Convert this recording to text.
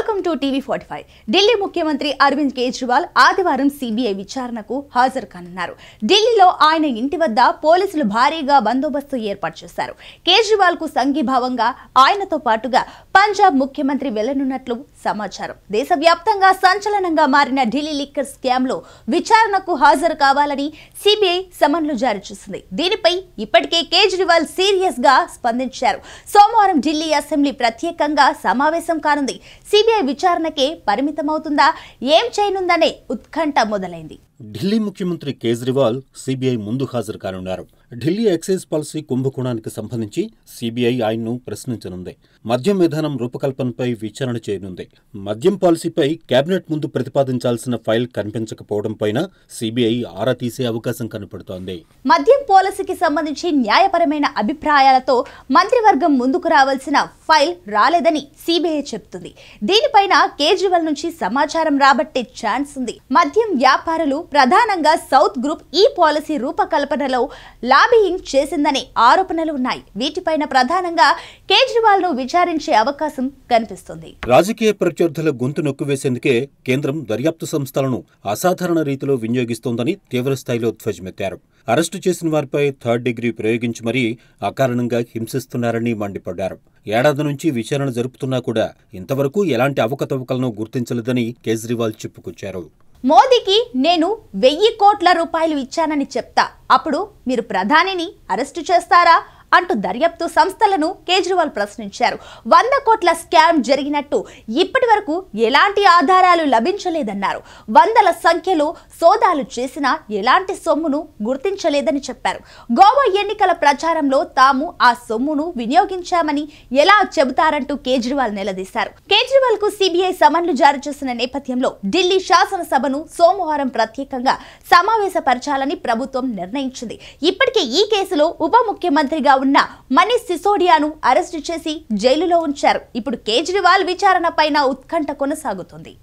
welcome to TV forty five Delhi ముఖ్యమంత్రి అరవింద్ కేజ్రీవాల్ ఆదివారం CBI విచారణకు హాజరు కానున్నారు ఢిల్లీలో ఆయన ఇంటి వద్ద పోలీసులు భారీగా బందోబస్తు ఏర్పాటు చేశారు కేజ్రీవాల్ కు సంఘీభావంగా ఆయనతో పాటుగా పంజాబ్ ముఖ్యమంత్రి వెళ్లనున్నట్లు సమాచారం దేశవ్యాప్తంగా సంచలనంగా మారిన ఢిల్లీ లిక్కర్ స్కామ్ లో విచారణకు హాజరు కావాలని సిబిఐ సమన్లు జారీ చేసింది దీనిపై ఇప్పటికే కేజ్రీవాల్ సీరియస్ గా స్పందించారు సోమవారం ఢిల్లీ అసెంబ్లీ ప్రత్యేకంగా సమావేశం కానుంది సిబిఐ సిబిఐ విచారణకే పరిమితమవుతుందా ఏం చేయనుందనే ఉత్కంఠ మొదలైంది ఢిల్లీ ముఖ్యమంత్రి కేజ్రీవాల్ సిబిఐ ముందు హాజరు కానున్నారు ఢిల్లీ ఎక్సైజ్ పాలసీ కుంభకోణానికి సంబంధించి సీబీఐ ఆయన్ను ప్రశ్నించనుంది మద్యం విధానం రూపకల్పనపై విచారణ చేయనుంది మద్యం పాలసీపై కేబినెట్ ముందు ప్రతిపాదించాల్సిన ఫైల్ కనిపించకపోవడంపైన సీబీఐ ఆరా తీసే అవకాశం కనపడుతోంది మద్యం పాలసీకి సంబంధించి న్యాయపరమైన అభిప్రాయాలతో మంత్రివర్గం ముందుకు రావాల్సిన ఫైల్ రాలేదని సీబీఐ చెప్తుంది దీనిపైన కేజ్రీవాల్ నుంచి సమాచారం రాబట్టే ఛాన్స్ ఉంది మద్యం వ్యాపారులు ప్రధానంగా సౌత్ గ్రూప్ ఈ పాలసీ రూపకల్పనలో లాబియింగ్ చేసిందనే ఆరోపణలు ఉన్నాయి వీటిపైన ప్రధానంగా కేజ్రీవాల్ ను విచారించే అవకాశం కనిపిస్తుంది రాజకీయ ప్రత్యర్థుల గొంతు వేసేందుకే కేంద్రం దర్యాప్తు సంస్థలను అసాధారణ రీతిలో వినియోగిస్తోందని తీవ్రస్థాయిలో ధ్వజమెత్తారు అరెస్టు చేసిన వారిపై థర్డ్ డిగ్రీ ప్రయోగించి మరీ అకారణంగా హింసిస్తున్నారని మండిపడ్డారు ఏడాది నుంచి విచారణ జరుపుతున్నా కూడా ఇంతవరకు ఎలాంటి అవకతవకలను గుర్తించలేదని కేజ్రీవాల్ చెప్పుకొచ్చారు మోదీకి నేను వెయ్యి కోట్ల రూపాయలు ఇచ్చానని చెప్తా అప్పుడు మీరు ప్రధానిని అరెస్టు చేస్తారా అంటూ దర్యాప్తు సంస్థలను కేజ్రీవాల్ ప్రశ్నించారు వంద కోట్ల స్కామ్ జరిగినట్టు ఇప్పటి వరకు ఎలాంటి ఆధారాలు లభించలేదన్నారు వందల సంఖ్యలో సోదాలు చేసినా ఎలాంటి సొమ్మును గుర్తించలేదని చెప్పారు గోవా ఎన్నికల ప్రచారంలో తాము ఆ సొమ్మును వినియోగించామని ఎలా చెబుతారంటూ కేజ్రీవాల్ నిలదీశారు కేజ్రీవాల్ కు సిబిఐ సమన్లు జారీ చేసిన నేపథ్యంలో ఢిల్లీ శాసనసభను సోమవారం ప్రత్యేకంగా సమావేశపరచాలని ప్రభుత్వం నిర్ణయించింది ఇప్పటికే ఈ కేసులో ఉప ముఖ్యమంత్రిగా ఉన్న మనీష్ సిసోడియాను అరెస్టు చేసి జైలులో ఉంచారు ఇప్పుడు కేజ్రీవాల్ విచారణ పైన ఉత్కంఠ కొనసాగుతుంది